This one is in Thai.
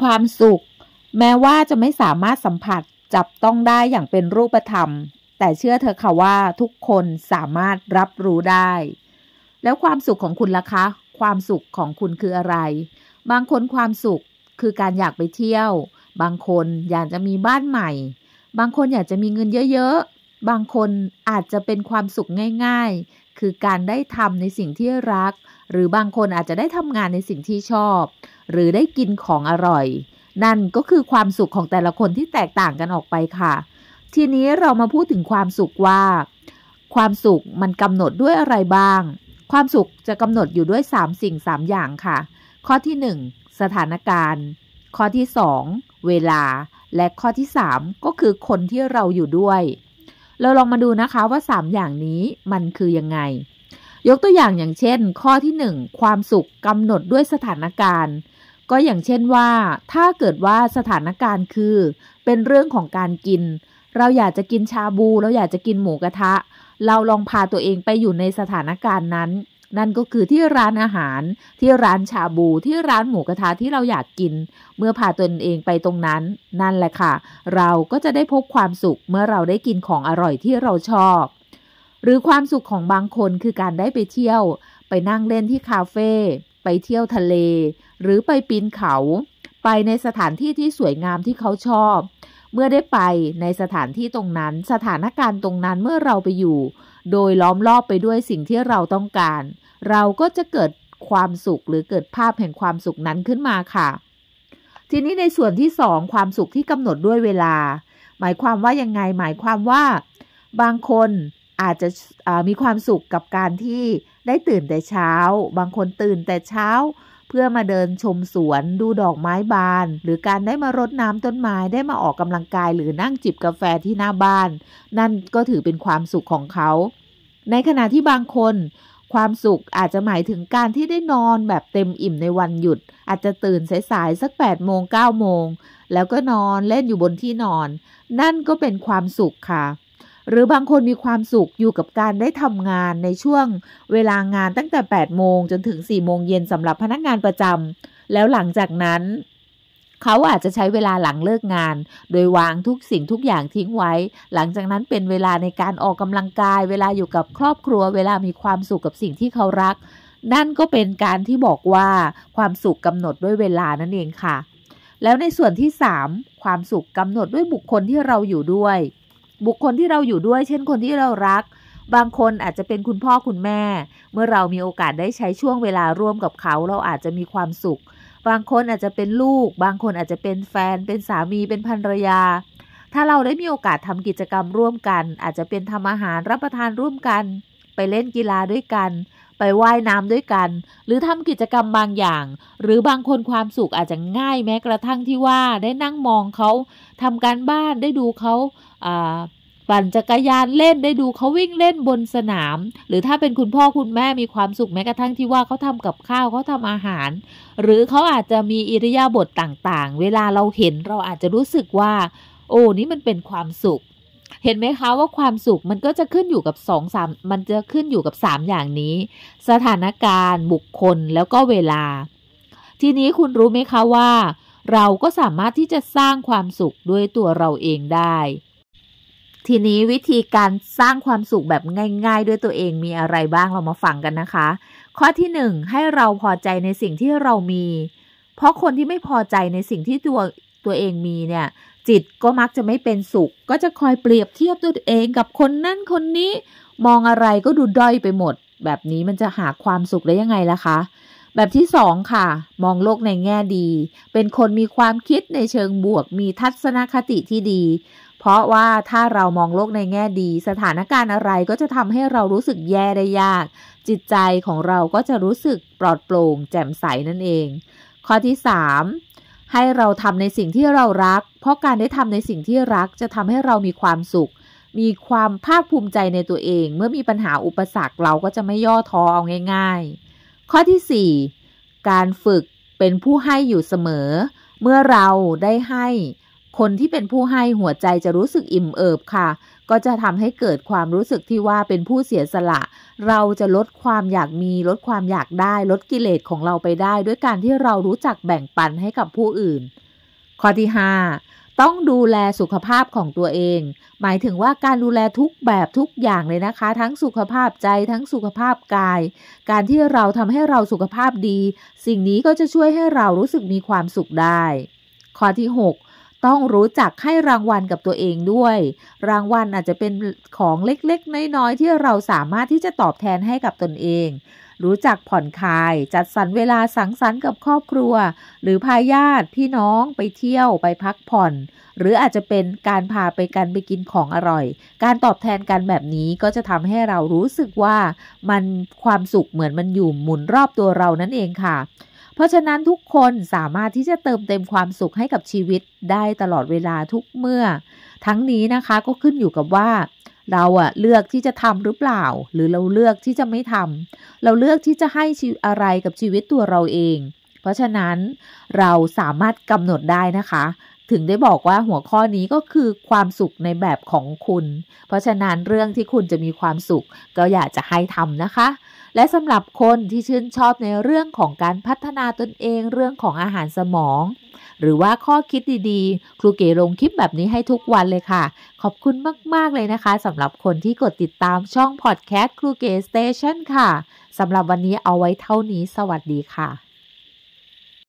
ความสุขแม้ว่าจะไม่สามารถสัมผัสจับต้องได้อย่างเป็นรูปธรรม แต่เชื่อเธอค่ะว่าทุกคนสามารถรับรู้ได้ แล้วความสุขของคุณล่ะคะ ความสุขของคุณคืออะไร บางคนความสุขคือการอยากไปเที่ยว บางคนอยากจะมีบ้านใหม่ บางคนอยากจะมีเงินเยอะๆ บางคนอาจจะเป็นความสุขง่ายๆ คือการได้ทำในสิ่งที่รักหรือบางคนอาจจะได้ทำงานในสิ่งที่ชอบ หรือได้กินของอร่อย นั่นก็คือความสุขของแต่ละคนที่แตกต่างกันออกไปค่ะ ทีนี้เรามาพูดถึงความสุขว่า ความสุขมันกำหนดด้วยอะไรบ้าง ความสุขจะกำหนดอยู่ด้วย 3 สิ่ง 3 อย่างค่ะ ข้อที่ 1 สถานการณ์ ข้อที่2เวลา และข้อที่ 3 ก็คือคนที่เราอยู่ด้วย เราลองมาดูนะคะว่า 3 อย่างนี้มันคือยังไงยกตัวอย่างอย่างเช่นข้อที่ 1 ความสุขกำหนดด้วยสถานการณ์ ก็อย่างเช่นว่า ถ้าเกิดว่าสถานการณ์คือเป็นเรื่องของการกิน เราอยากจะกินชาบูเราอยากจะกินหมูกระทะ เราลองพาตัวเองไปอยู่ในสถานการณ์นั้น นั่นก็คือที่ร้านอาหารที่ร้านชาบูที่ร้านหมูกระทะที่เราอยากกิน เมื่อพาตนเองไปตรงนั้น นั่นแหละค่ะเราก็จะได้พบความสุขเมื่อเราได้กินของอร่อยที่เราชอบหรือความสุขของบางคนคือการได้ไปเที่ยว ไปนั่งเล่นที่คาเฟ่ ไปเที่ยวทะเล หรือไปปีนเขา ไปในสถานที่ที่สวยงามที่เขาชอบ เมื่อได้ไปในสถานที่ตรงนั้น สถานการณ์ตรงนั้นเมื่อเราไปอยู่ โดยล้อมรอบไปด้วยสิ่งที่เราต้องการ เราก็จะเกิดความสุขหรือเกิดภาพแห่งความสุขนั้นขึ้นมาค่ะ ทีนี้ในส่วนที่สองความสุขที่กำหนดด้วยเวลา หมายความว่ายังไงหมายความว่า บางคนอาจจะมีความสุขกับการที่ได้ตื่นแต่เช้า บางคนตื่นแต่เช้า เพื่อมาเดินชมสวน ดูดอกไม้บาน หรือการได้มารดน้ำต้นไม้ ได้มาออกกำลังกายหรือนั่งจิบกาแฟที่หน้าบ้าน นั่นก็ถือเป็นความสุขของเขา ในขณะที่บางคน ความสุขอาจจะหมายถึงการที่ได้นอนแบบเต็มอิ่มในวันหยุด อาจจะตื่นสายๆสัก8โมง9โมง แล้วก็นอนเล่นอยู่บนที่นอน นั่นก็เป็นความสุขค่ะหรือบางคนมีความสุขอยู่กับการได้ทำงานในช่วงเวลางานตั้งแต่8โมง จนถึง4โมงเย็นสำหรับพนักงานประจำแล้วหลังจากนั้น เขาอาจจะใช้เวลาหลังเลิกงาน โดยวางทุกสิ่งทุกอย่างทิ้งไว้ หลังจากนั้นเป็นเวลาในการออกกำลังกายเวลาอยู่กับครอบครัว เวลามีความสุขกับสิ่งที่เขารัก นั่นก็เป็นการที่บอกว่าความสุขกำหนดด้วยเวลานั่นเองค่ะ แล้วในส่วนที่3ความสุขกำหนดด้วยบุคคลที่เราอยู่ด้วยบุคคลที่เราอยู่ด้วย เช่นคนที่เรารัก บางคนอาจจะเป็นคุณพ่อคุณแม่ เมื่อเรามีโอกาสได้ใช้ช่วงเวลาร่วมกับเขาเราอาจจะมีความสุข บางคนอาจจะเป็นลูก บางคนอาจจะเป็นแฟน เป็นสามีเป็นภรรยา ถ้าเราได้มีโอกาสทำกิจกรรมร่วมกัน อาจจะเป็นทำอาหารรับประทานร่วมกัน ไปเล่นกีฬาด้วยกันไปไว่ายน้ำด้วยกันหรือทำกิจกรรมบางอย่าง หรือบางคนความสุขอาจจะง่ายแม้กระทั่งที่ว่า ได้นั่งมองเขาทำการบ้านได้ดูเขาปั่นจักรยานเล่น ได้ดูเขาวิ่งเล่นบนสนาม หรือถ้าเป็นคุณพ่อคุณแม่มีความสุขแม้กระทั่งที่ว่าเขาทำกับข้าวเขาทำอาหาร หรือเขาอาจจะมีอิริยาบถต่าง ๆ เวลาเราเห็นเราอาจจะรู้สึกว่า โอ้นี่มันเป็นความสุขเห็นไหมคะว่าความสุขมันก็จะขึ้นอยู่กับสองสามมันจะขึ้นอยู่กับสามอย่างนี้ สถานการณ์ บุคคลแล้วก็เวลา ทีนี้คุณรู้ไหมคะว่า เราก็สามารถที่จะสร้างความสุขด้วยตัวเราเองได้ ทีนี้วิธีการสร้างความสุขแบบง่าย ๆ ด้วยตัวเองมีอะไรบ้างเรามาฟังกันนะคะ ข้อที่หนึ่งให้เราพอใจในสิ่งที่เรามี เพราะคนที่ไม่พอใจในสิ่งที่ตัวตัวเองมีเนี่ยจิตก็มักจะไม่เป็นสุข ก็จะคอยเปรียบเทียบตัวเอง กับคนนั่นคนนี้ มองอะไรก็ดูด้อยไปหมด แบบนี้มันจะหาความสุขได้ยังไงล่ะคะ แบบที่สองค่ะ มองโลกในแง่ดี เป็นคนมีความคิดในเชิงบวกมีทัศนคติที่ดี เพราะว่าถ้าเรามองโลกในแง่ดี สถานการณ์อะไรก็จะทำให้เรารู้สึกแย่ได้ยาก จิตใจของเราก็จะรู้สึกปลอดโปร่งแจ่มใสนั่นเอง ข้อที่สามให้เราทำในสิ่งที่เรารัก เพราะการได้ทำในสิ่งที่รักจะทำให้เรามีความสุข มีความภาคภูมิใจในตัวเอง เมื่อมีปัญหาอุปสรรคเราก็จะไม่ย่อท้อเอาง่าย ๆ ข้อที่4การฝึกเป็นผู้ให้อยู่เสมอ เมื่อเราได้ให้คนที่เป็นผู้ให้หัวใจจะรู้สึกอิ่มเอิบค่ะ ก็จะทำให้เกิดความรู้สึกที่ว่าเป็นผู้เสียสละ เราจะลดความอยากมีลดความอยากได้ ลดกิเลสของเราไปได้ ด้วยการที่เรารู้จักแบ่งปันให้กับผู้อื่น ข้อที่ 5 ต้องดูแลสุขภาพของตัวเอง หมายถึงว่าการดูแลทุกแบบทุกอย่างเลยนะคะ ทั้งสุขภาพใจทั้งสุขภาพกาย การที่เราทำให้เราสุขภาพดี สิ่งนี้ก็จะช่วยให้เรารู้สึกมีความสุขได้ ข้อที่ 6ต้องรู้จักให้รางวัลกับตัวเองด้วย รางวัลอาจจะเป็นของเล็กๆ น้อยๆที่เราสามารถที่จะตอบแทนให้กับตนเอง รู้จักผ่อนคลาย จัดสรรเวลาสังสรรค์กับครอบครัว หรือพาญาติพี่น้องไปเที่ยวไปพักผ่อน หรืออาจจะเป็นการพาไปกันไปกินของอร่อย การตอบแทนกันแบบนี้ก็จะทำให้เรารู้สึกว่ามันความสุขเหมือนมันอยู่หมุนรอบตัวเรานั่นเองค่ะเพราะฉะนั้นทุกคนสามารถที่จะเติมเต็มความสุขให้กับชีวิตได้ตลอดเวลาทุกเมื่อ ทั้งนี้นะคะก็ขึ้นอยู่กับว่า เราอะเลือกที่จะทำหรือเปล่า หรือเราเลือกที่จะไม่ทำเราเลือกที่จะให้อะไรกับชีวิตตัวเราเอง เพราะฉะนั้นเราสามารถกำหนดได้นะคะถึงได้บอกว่าหัวข้อนี้ก็คือความสุขในแบบของคุณ เพราะฉะนั้นเรื่องที่คุณจะมีความสุข ก็อยากจะให้ทำนะคะ และสำหรับคนที่ชื่นชอบในเรื่องของการพัฒนาตนเองเรื่องของอาหารสมอง หรือว่าข้อคิดดีๆ ครูเก๋ลงคลิปแบบนี้ให้ทุกวันเลยค่ะ ขอบคุณมากๆเลยนะคะสำหรับคนที่กดติดตามช่องพอดแคสต์ครูเก๋สเตชันค่ะสำหรับวันนี้เอาไว้เท่านี้ สวัสดีค่ะ